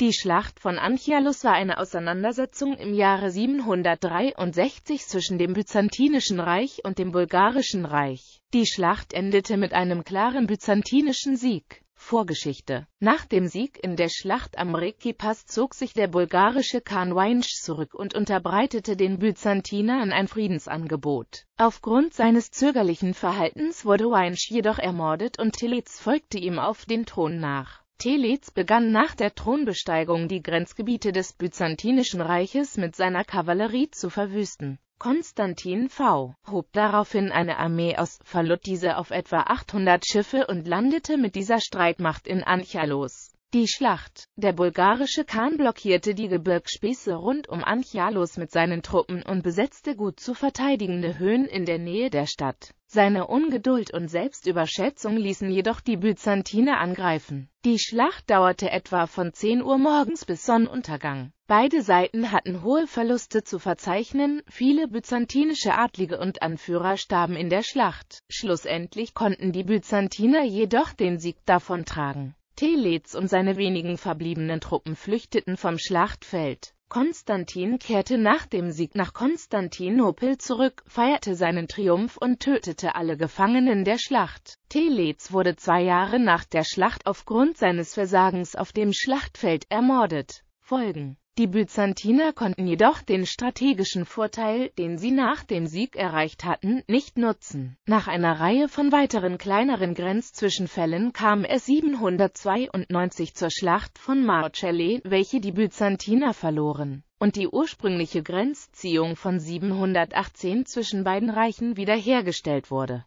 Die Schlacht von Anchialus war eine Auseinandersetzung im Jahre 763 zwischen dem Byzantinischen Reich und dem Bulgarischen Reich. Die Schlacht endete mit einem klaren byzantinischen Sieg. Vorgeschichte Nach dem Sieg in der Schlacht am Rekipass zog sich der bulgarische Khan Weinsch zurück und unterbreitete den Byzantinern ein Friedensangebot. Aufgrund seines zögerlichen Verhaltens wurde Weinsch jedoch ermordet und Tilitz folgte ihm auf den Thron nach. Telez begann nach der Thronbesteigung die Grenzgebiete des Byzantinischen Reiches mit seiner Kavallerie zu verwüsten. Konstantin V. hob daraufhin eine Armee aus, verlor diese auf etwa 800 Schiffe und landete mit dieser Streitmacht in Anchalos. Die Schlacht. Der bulgarische Khan blockierte die Gebirgsspieße rund um Anchialos mit seinen Truppen und besetzte gut zu verteidigende Höhen in der Nähe der Stadt. Seine Ungeduld und Selbstüberschätzung ließen jedoch die Byzantiner angreifen. Die Schlacht dauerte etwa von 10 Uhr morgens bis Sonnenuntergang. Beide Seiten hatten hohe Verluste zu verzeichnen, viele byzantinische Adlige und Anführer starben in der Schlacht. Schlussendlich konnten die Byzantiner jedoch den Sieg davontragen. Telets und seine wenigen verbliebenen Truppen flüchteten vom Schlachtfeld. Konstantin kehrte nach dem Sieg nach Konstantinopel zurück, feierte seinen Triumph und tötete alle Gefangenen der Schlacht. Telets wurde zwei Jahre nach der Schlacht aufgrund seines Versagens auf dem Schlachtfeld ermordet. Folgen die Byzantiner konnten jedoch den strategischen Vorteil, den sie nach dem Sieg erreicht hatten, nicht nutzen. Nach einer Reihe von weiteren kleineren Grenzzwischenfällen kam es 792 zur Schlacht von Marcelle, welche die Byzantiner verloren und die ursprüngliche Grenzziehung von 718 zwischen beiden Reichen wiederhergestellt wurde